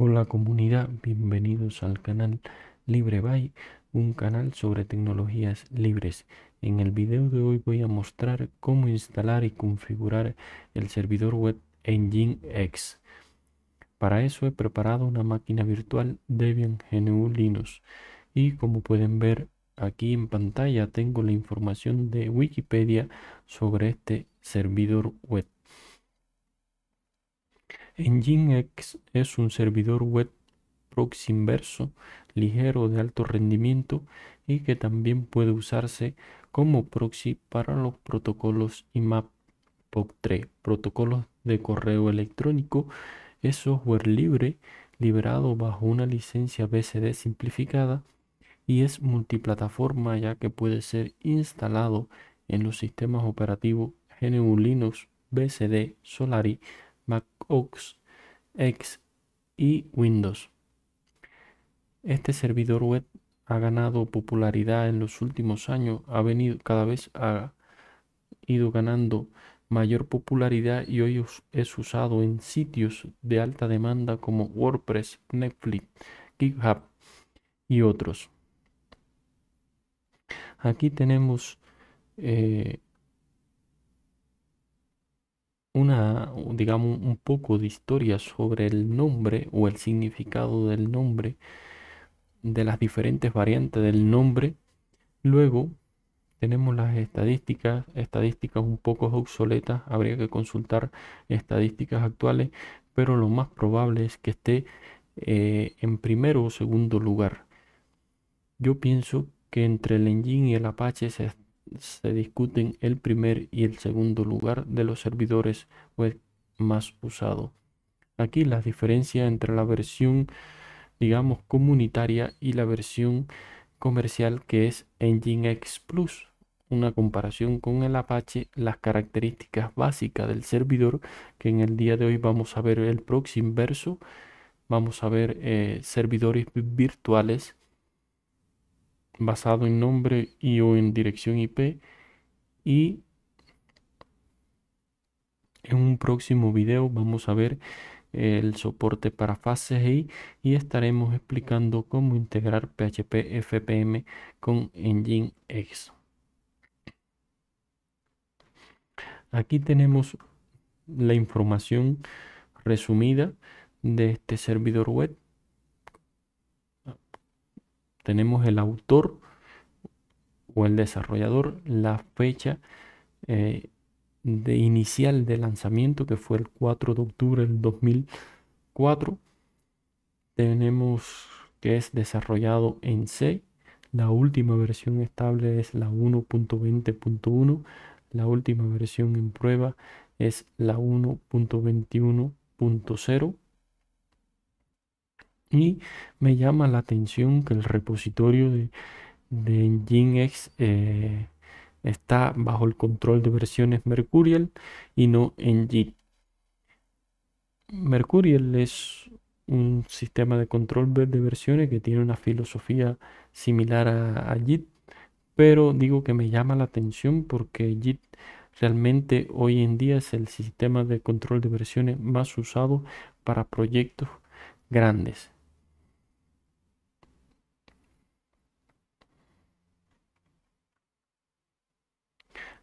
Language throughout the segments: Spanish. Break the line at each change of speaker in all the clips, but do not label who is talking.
Hola comunidad, bienvenidos al canal LibreBuy, un canal sobre tecnologías libres. En el video de hoy voy a mostrar cómo instalar y configurar el servidor web Nginx. Para eso he preparado una máquina virtual Debian GNU Linux y como pueden ver aquí en pantalla tengo la información de Wikipedia sobre este servidor web. Nginx es un servidor web proxy inverso ligero de alto rendimiento y que también puede usarse como proxy para los protocolos IMAP POP3, protocolos de correo electrónico, es software libre liberado bajo una licencia BSD simplificada y es multiplataforma ya que puede ser instalado en los sistemas operativos GNU Linux, BCD, Solaris, Mac OS X y Windows. Este servidor web ha ganado popularidad en los últimos años, ha venido cada vez ha ido ganando mayor popularidad y hoy es usado en sitios de alta demanda como WordPress, Netflix, GitHub y otros. Aquí tenemos eh, una, digamos, un poco de historia sobre el nombre o el significado del nombre, de las diferentes variantes del nombre. Luego tenemos las estadísticas, estadísticas un poco obsoletas, habría que consultar estadísticas actuales, pero lo más probable es que esté eh, en primero o segundo lugar. Yo pienso que entre el engine y el Apache se, se discuten el primer y el segundo lugar de los servidores web más usados. Aquí la diferencia entre la versión, digamos, comunitaria y la versión comercial que es Nginx Plus. Una comparación con el Apache, las características básicas del servidor, que en el día de hoy vamos a ver el próximo verso. Vamos a ver eh, servidores virtuales, basado en nombre y o en dirección IP y en un próximo video vamos a ver el soporte para Fases. y estaremos explicando cómo integrar PHP FPM con Nginx. Aquí tenemos la información resumida de este servidor web tenemos el autor o el desarrollador, la fecha eh, de inicial de lanzamiento que fue el 4 de octubre del 2004. Tenemos que es desarrollado en C. La última versión estable es la 1.20.1. La última versión en prueba es la 1.21.0 y me llama la atención que el repositorio de, de Nginx eh, está bajo el control de versiones Mercurial y no en JIT. Mercurial es un sistema de control de versiones que tiene una filosofía similar a, a JIT, pero digo que me llama la atención porque JIT realmente hoy en día es el sistema de control de versiones más usado para proyectos grandes.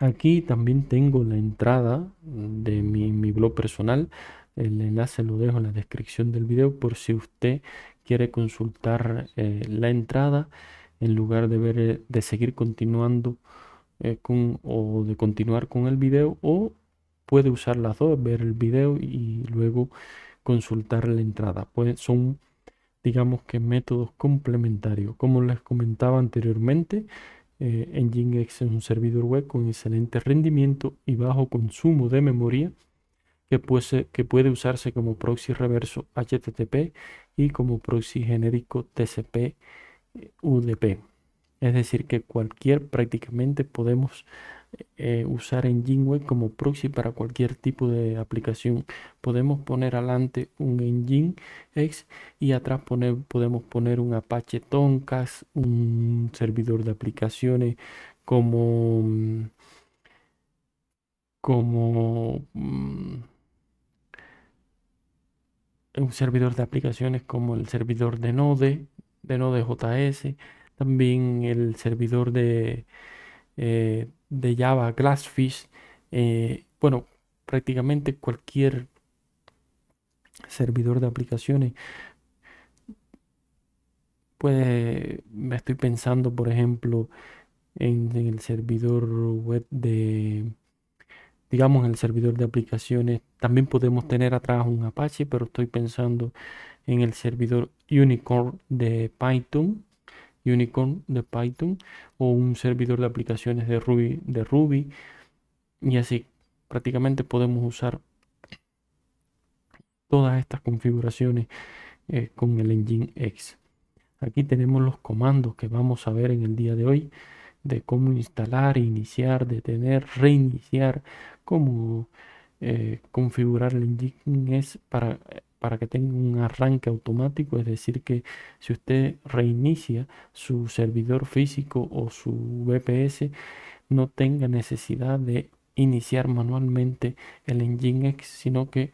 Aquí también tengo la entrada de mi, blog personal. El enlace lo dejo en la descripción del video por si usted quiere consultar eh, la entrada en lugar de, eh, seguir continuando eh, o de continuar con el video o puede usar las dos, ver el video y luego consultar la entrada. Pues son digamos que métodos complementarios. Como les comentaba anteriormente, eh, EngineX Nginx es un servidor web con excelente rendimiento y bajo consumo de memoria que puede, que puede usarse como proxy reverso HTTP y como proxy genérico TCP eh, UDP. Es decir, que cualquier prácticamente podemos eh, usar en web como proxy para cualquier tipo de aplicación. Podemos poner adelante un Engine X y atrás poner, podemos poner un Apache Tomcat un servidor de aplicaciones como mm, como mm, un servidor de aplicaciones como el servidor de Node, de Node.js, también el servidor de eh, de Java, Glassfish, eh, bueno, prácticamente cualquier servidor de aplicaciones. Puede, me estoy pensando, por ejemplo, en, en, el servidor web de, digamos, en el servidor de aplicaciones. También podemos tener atrás un Apache, pero estoy pensando en el servidor Unicorn de Python. Unicorn de Python o un servidor de aplicaciones de Ruby, de Ruby y así prácticamente podemos usar todas estas configuraciones eh, con el Engine X. Aquí tenemos los comandos que vamos a ver en el día de hoy de cómo instalar, iniciar, detener, reiniciar, cómo eh, configurar el engine X para para que tenga un arranque automático, es decir, que si usted reinicia su servidor físico o su VPS, no tenga necesidad de iniciar manualmente el Nginx, sino que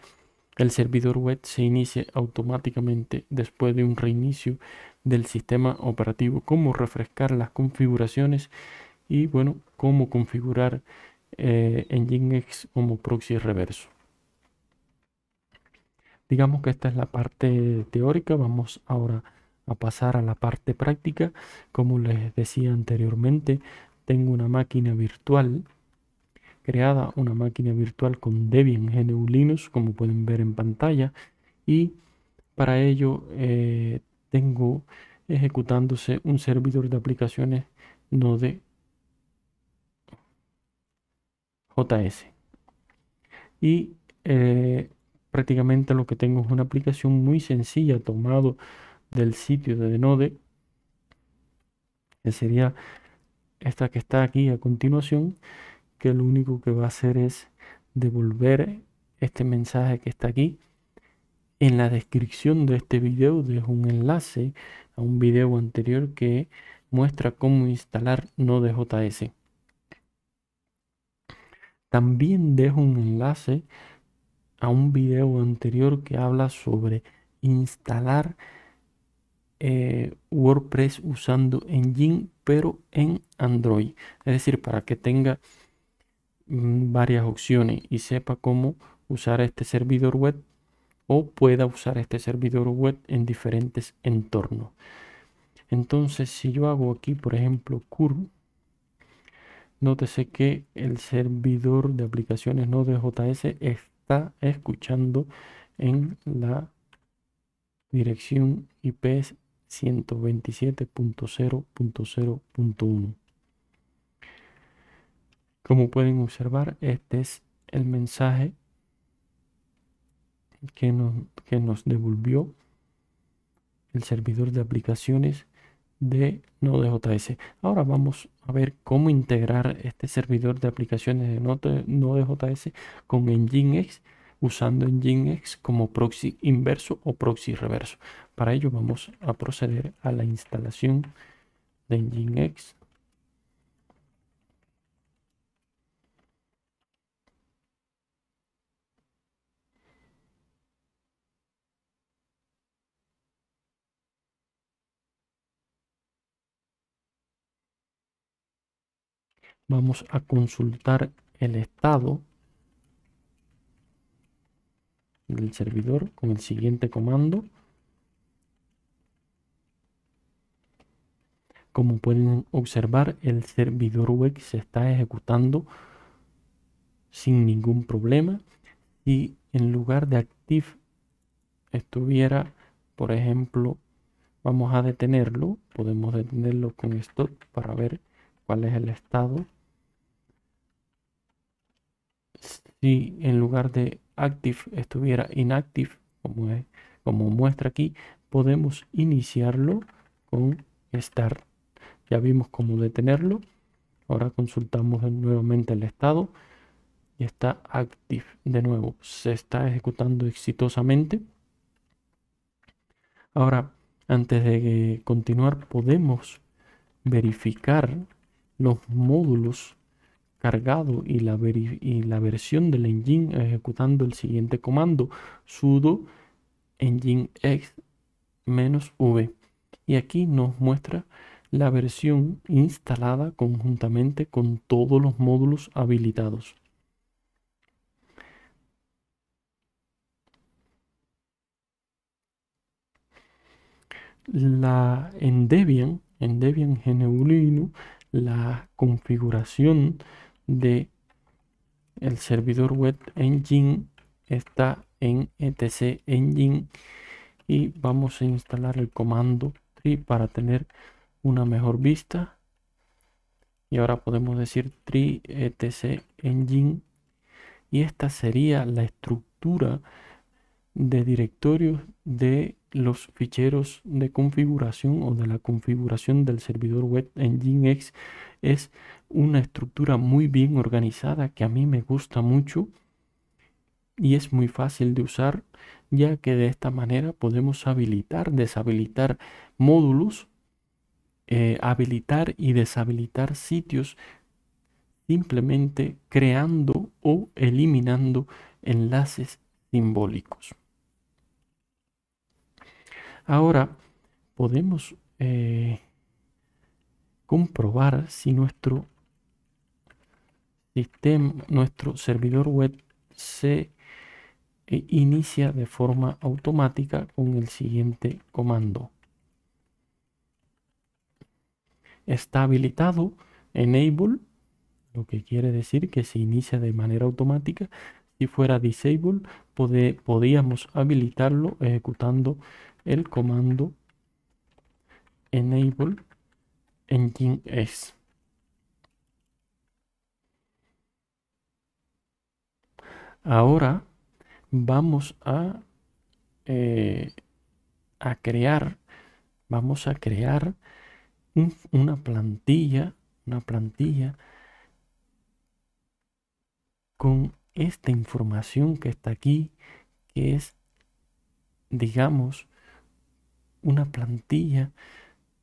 el servidor web se inicie automáticamente después de un reinicio del sistema operativo, cómo refrescar las configuraciones y bueno, cómo configurar eh, Nginx como proxy reverso. Digamos que esta es la parte teórica, vamos ahora a pasar a la parte práctica. Como les decía anteriormente, tengo una máquina virtual creada, una máquina virtual con Debian GNU Linux, como pueden ver en pantalla, y para ello eh, tengo ejecutándose un servidor de aplicaciones Node JS. Y eh, prácticamente lo que tengo es una aplicación muy sencilla tomado del sitio de Node, que sería esta que está aquí a continuación, que lo único que va a hacer es devolver este mensaje que está aquí. En la descripción de este video dejo un enlace a un video anterior que muestra cómo instalar Node.js. También dejo un enlace un video anterior que habla sobre instalar eh, WordPress usando Engine, pero en Android. Es decir, para que tenga mm, varias opciones y sepa cómo usar este servidor web o pueda usar este servidor web en diferentes entornos. Entonces, si yo hago aquí, por ejemplo, curl, nótese que el servidor de aplicaciones no JS es está escuchando en la dirección IP 127.0.0.1. Como pueden observar, este es el mensaje que nos, que nos devolvió el servidor de aplicaciones de Node.js. Ahora vamos a ver cómo integrar este servidor de aplicaciones de Node.js con Nginx usando Nginx como proxy inverso o proxy reverso. Para ello vamos a proceder a la instalación de Nginx. Vamos a consultar el estado del servidor con el siguiente comando. Como pueden observar, el servidor web se está ejecutando sin ningún problema. Y en lugar de active estuviera, por ejemplo, vamos a detenerlo. Podemos detenerlo con stop para ver cuál es el estado. Si en lugar de active estuviera inactive, como, como muestra aquí, podemos iniciarlo con start. Ya vimos cómo detenerlo. Ahora consultamos nuevamente el estado y está active de nuevo. Se está ejecutando exitosamente. Ahora, antes de eh, continuar, podemos verificar los módulos cargados y la, la versión del engine ejecutando el siguiente comando sudo engine x -v. Y aquí nos muestra la versión instalada conjuntamente con todos los módulos habilitados. La, en Debian, en Debian GNU la configuración de el servidor web engine está en etc engine y vamos a instalar el comando tri para tener una mejor vista y ahora podemos decir tri etc engine y esta sería la estructura de directorios de los ficheros de configuración o de la configuración del servidor web en Nginx es una estructura muy bien organizada que a mí me gusta mucho y es muy fácil de usar ya que de esta manera podemos habilitar, deshabilitar módulos, eh, habilitar y deshabilitar sitios simplemente creando o eliminando enlaces simbólicos. Ahora podemos eh, comprobar si nuestro sistema, nuestro servidor web se eh, inicia de forma automática con el siguiente comando. Está habilitado enable, lo que quiere decir que se inicia de manera automática. Si fuera disable, podríamos habilitarlo ejecutando el comando enable engine s. Ahora vamos a, eh, a crear, vamos a crear una plantilla, una plantilla con esta información que está aquí, que es, digamos, una plantilla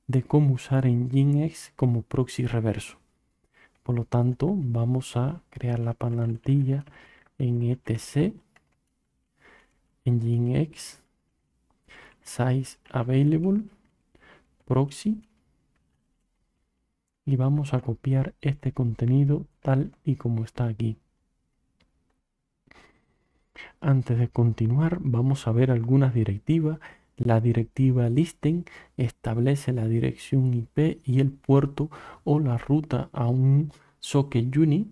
de cómo usar Nginx como proxy reverso. Por lo tanto, vamos a crear la plantilla en etc Nginx size available proxy y vamos a copiar este contenido tal y como está aquí. Antes de continuar, vamos a ver algunas directivas la directiva listen establece la dirección IP y el puerto o la ruta a un socket UNI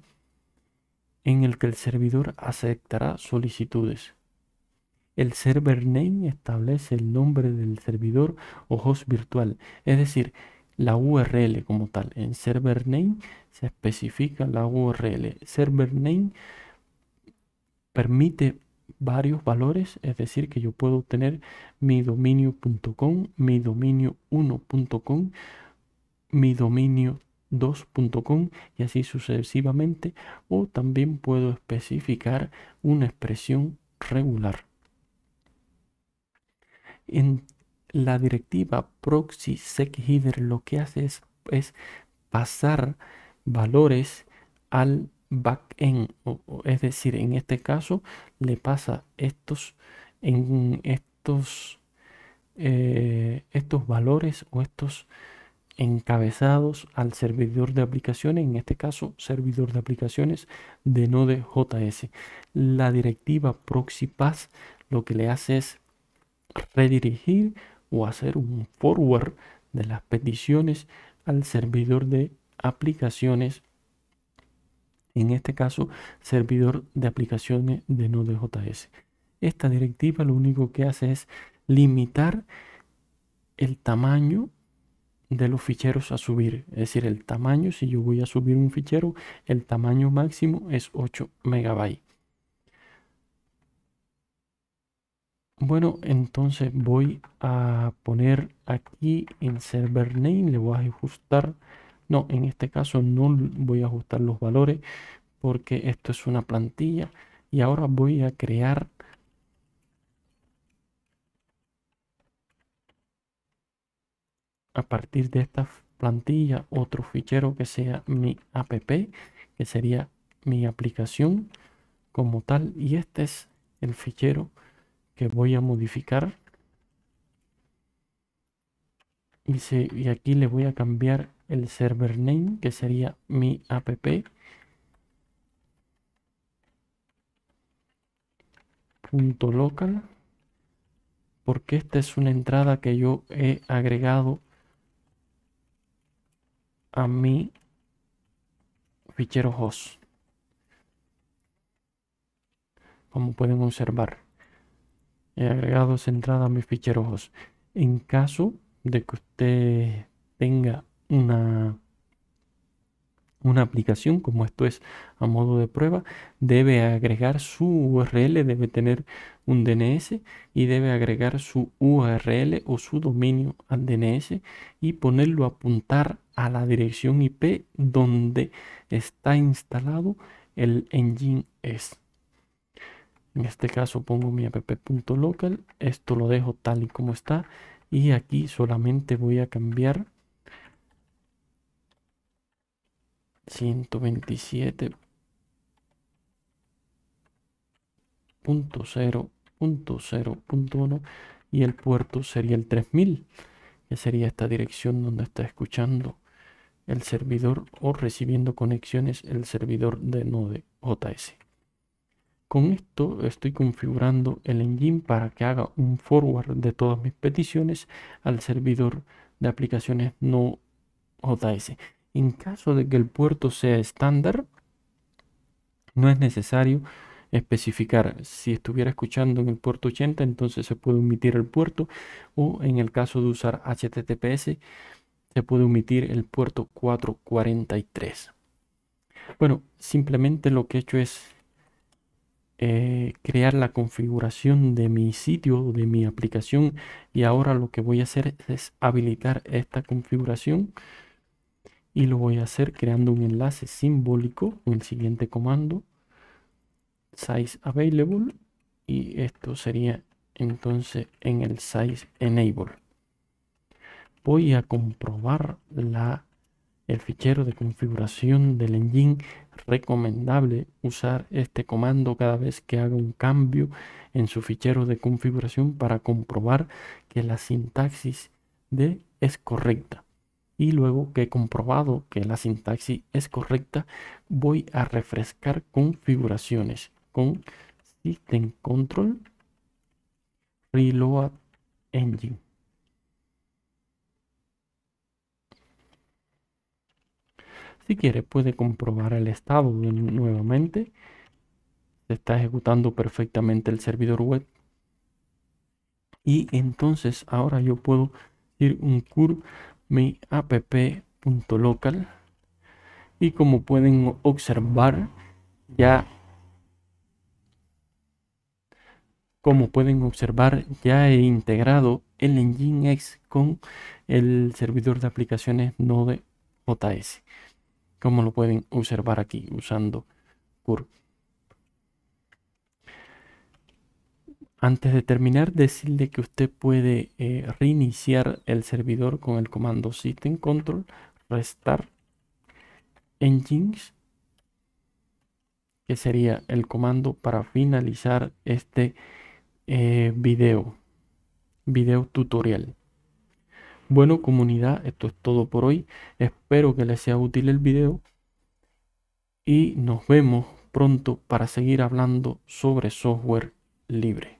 en el que el servidor aceptará solicitudes. El server name establece el nombre del servidor o host virtual, es decir, la URL como tal. En server name se especifica la URL. Server name permite varios valores, es decir, que yo puedo tener mi dominio.com, mi dominio 1.com, mi dominio 2.com y así sucesivamente, o también puedo especificar una expresión regular. En la directiva proxy sec header lo que hace es, es pasar valores al backend, es decir, en este caso le pasa estos, en estos, eh, estos valores o estos encabezados al servidor de aplicaciones, en este caso servidor de aplicaciones de Node.js. La directiva proxy pass lo que le hace es redirigir o hacer un forward de las peticiones al servidor de aplicaciones en este caso servidor de aplicaciones de Node.js. Esta directiva lo único que hace es limitar el tamaño de los ficheros a subir. Es decir, el tamaño, si yo voy a subir un fichero, el tamaño máximo es 8 megabytes. Bueno, entonces voy a poner aquí en server name, le voy a ajustar no, en este caso no voy a ajustar los valores porque esto es una plantilla y ahora voy a crear a partir de esta plantilla otro fichero que sea mi app que sería mi aplicación como tal y este es el fichero que voy a modificar y, aquí le voy a cambiar el server name, que sería mi app. Punto local porque esta es una entrada que yo he agregado a mi fichero host como pueden observar he agregado esa entrada a mi fichero host en caso de que usted tenga una, una aplicación, como esto es a modo de prueba, debe agregar su URL, debe tener un DNS y debe agregar su URL o su dominio al DNS y ponerlo a apuntar a la dirección IP donde está instalado el engine es. En este caso pongo mi app.local, esto lo dejo tal y como está y aquí solamente voy a cambiar 127.0.0.1 y el puerto sería el 3000, que sería esta dirección donde está escuchando el servidor o recibiendo conexiones el servidor de Node.js Con esto estoy configurando el engine para que haga un forward de todas mis peticiones al servidor de aplicaciones Node.js. JS. En caso de que el puerto sea estándar, no es necesario especificar. Si estuviera escuchando en el puerto 80, entonces se puede omitir el puerto. O en el caso de usar HTTPS, se puede omitir el puerto 443. Bueno, simplemente lo que he hecho es eh, crear la configuración de mi sitio, de mi aplicación. Y ahora lo que voy a hacer es habilitar esta configuración y lo voy a hacer creando un enlace simbólico en el siguiente comando size available y esto sería entonces en el size enable voy a comprobar la el fichero de configuración del engine recomendable usar este comando cada vez que haga un cambio en su fichero de configuración para comprobar que la sintaxis de es correcta y luego que he comprobado que la sintaxis es correcta, voy a refrescar configuraciones con System Control Reload Engine. Si quiere puede comprobar el estado nuevamente. Se está ejecutando perfectamente el servidor web. Y entonces ahora yo puedo ir un curve mi app.local y como pueden observar ya como pueden observar ya he integrado el engine x con el servidor de aplicaciones js como lo pueden observar aquí usando Curve Antes de terminar, decirle que usted puede eh, reiniciar el servidor con el comando system control restart engines, que sería el comando para finalizar este eh, video, video tutorial. Bueno comunidad, esto es todo por hoy. Espero que les sea útil el video y nos vemos pronto para seguir hablando sobre software libre.